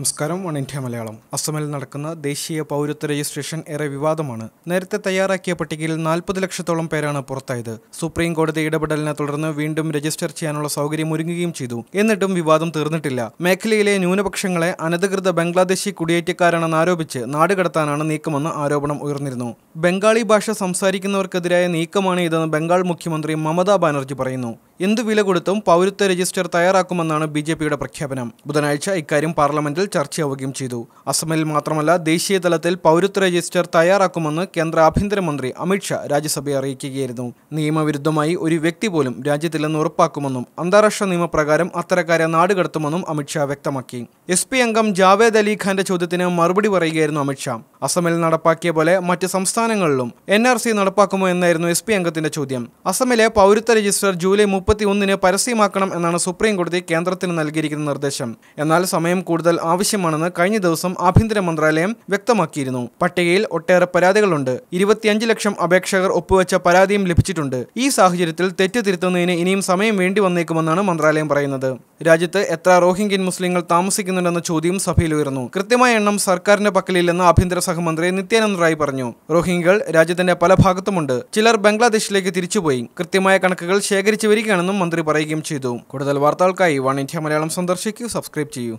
നമസ്കാരം one India Malayalam അസമിൽ നടക്കുന്ന ദേശീയ പൗരത്വ രജിസ്ട്രേഷൻ ഏറെ വിവാദമാണ് നേരത്തെ തയ്യാറാക്കിയ പട്ടികയിൽ നാൽപ്പത് ലക്ഷത്തോളം പേരാണ് പുറത്തായത് സുപ്രീം കോടതി ഇടപെടലിനെ തുടർന്ന് വീണ്ടും രജിസ്റ്റർ ചെയ്യാനുള്ള സൗകര്യം ഒരുങ്ങുകയും ചെയ്തു എന്നിട്ടും വിവാദം തീർന്നിട്ടില്ല മേഖലയിലെ ന്യൂനപക്ഷങ്ങളെ അനധികൃത ബംഗ്ലാദേശി കുടിയേറ്റക്കാരാണെന്ന് ആരോപിച്ച് നാടുകടത്താനാണ് നീക്കമെന്ന് ആരോപണം ഉയർന്നിരുന്നു ബംഗാളി ഭാഷ സംസാരിക്കുന്നവർക്കെതിരായ നീക്കമാണ് ഇതെന്ന് ബംഗാൾ മുഖ്യമന്ത്രി മമതാ ബാനർജി പറയുന്നു എന്ത് വില കൊടുത്തും പൗരത്വ രജിസ്റ്റർ തയ്യാറാക്കുമെന്നാണ് ബി ജെ പിയുടെ പ്രഖ്യാപനം ബുധനാഴ്ച ഇക്കാര്യം പാർലമെന്റിൽ ചർച്ചയാവുകയും ചെയ്തു അസമിൽ മാത്രമല്ല ദേശീയ തലത്തിൽ പൗരത്വ രജിസ്റ്റർ തയ്യാറാക്കുമെന്ന് കേന്ദ്ര ആഭ്യന്തരമന്ത്രി അമിത്ഷാ രാജ്യസഭയെ അറിയിക്കുകയായിരുന്നു നിയമവിരുദ്ധമായി ഒരു വ്യക്തി പോലും രാജ്യത്തില്ലെന്ന് ഉറപ്പാക്കുമെന്നും അന്താരാഷ്ട്ര നിയമപ്രകാരം അത്തരക്കാരെ നാടുകടത്തുമെന്നും അമിത്ഷാ വ്യക്തമാക്കി എസ് പി അംഗം ജാവേദ് അലി ഖാന്റെ ചോദ്യത്തിന് മറുപടി പറയുകയായിരുന്നു അമിത്ഷാ അസമിൽ നടപ്പാക്കിയ പോലെ മറ്റ് സംസ്ഥാനങ്ങളിലും എൻ ആർ സി നടപ്പാക്കുമോ എന്നായിരുന്നു എസ് പി അംഗത്തിന്റെ ചോദ്യം അസമിലെ പൗരത്വ രജിസ്റ്റർ ജൂലൈ മുപ്പത് മുപ്പത്തി ഒന്നിന് പരസ്യമാക്കണം എന്നാണ് സുപ്രീം കോടതി കേന്ദ്രത്തിന് നൽകിയിരിക്കുന്ന നിർദ്ദേശം എന്നാൽ സമയം കൂടുതൽ ആവശ്യമാണെന്ന് കഴിഞ്ഞ ദിവസം ആഭ്യന്തര മന്ത്രാലയം വ്യക്തമാക്കിയിരുന്നു പട്ടികയിൽ ഒട്ടേറെ പരാതികളുണ്ട് ഇരുപത്തിയഞ്ച് ലക്ഷം അപേക്ഷകർ ഒപ്പുവെച്ച പരാതിയും ലഭിച്ചിട്ടുണ്ട് ഈ സാഹചര്യത്തിൽ തെറ്റ് തിരുത്തുന്നതിന് ഇനിയും സമയം വേണ്ടി വന്നേക്കുമെന്നാണ് മന്ത്രാലയം പറയുന്നത് രാജ്യത്ത് എത്ര റോഹിംഗ്യൻ മുസ്ലിങ്ങൾ താമസിക്കുന്നുണ്ടെന്ന ചോദ്യം സഭയിൽ ഉയർന്നു കൃത്യമായ എണ്ണം സർക്കാരിന്റെ പക്കലില്ലെന്ന് ആഭ്യന്തര സഹമന്ത്രി നിത്യാനന്ദ് റായ് പറഞ്ഞു റോഹിംഗ്യകൾ രാജ്യത്തിന്റെ പല ഭാഗത്തുമുണ്ട് ചിലർ ബംഗ്ലാദേശിലേക്ക് തിരിച്ചുപോയി കൃത്യമായ കണക്കുകൾ ശേഖരിച്ചു വരികയാണെന്നും മന്ത്രി പറയുകയും ചെയ്തു കൂടുതൽ വാർത്തകൾക്കായി വൺ ഇന്ത്യ മലയാളം സന്ദർശിക്കൂ സബ്സ്ക്രൈബ് ചെയ്യൂ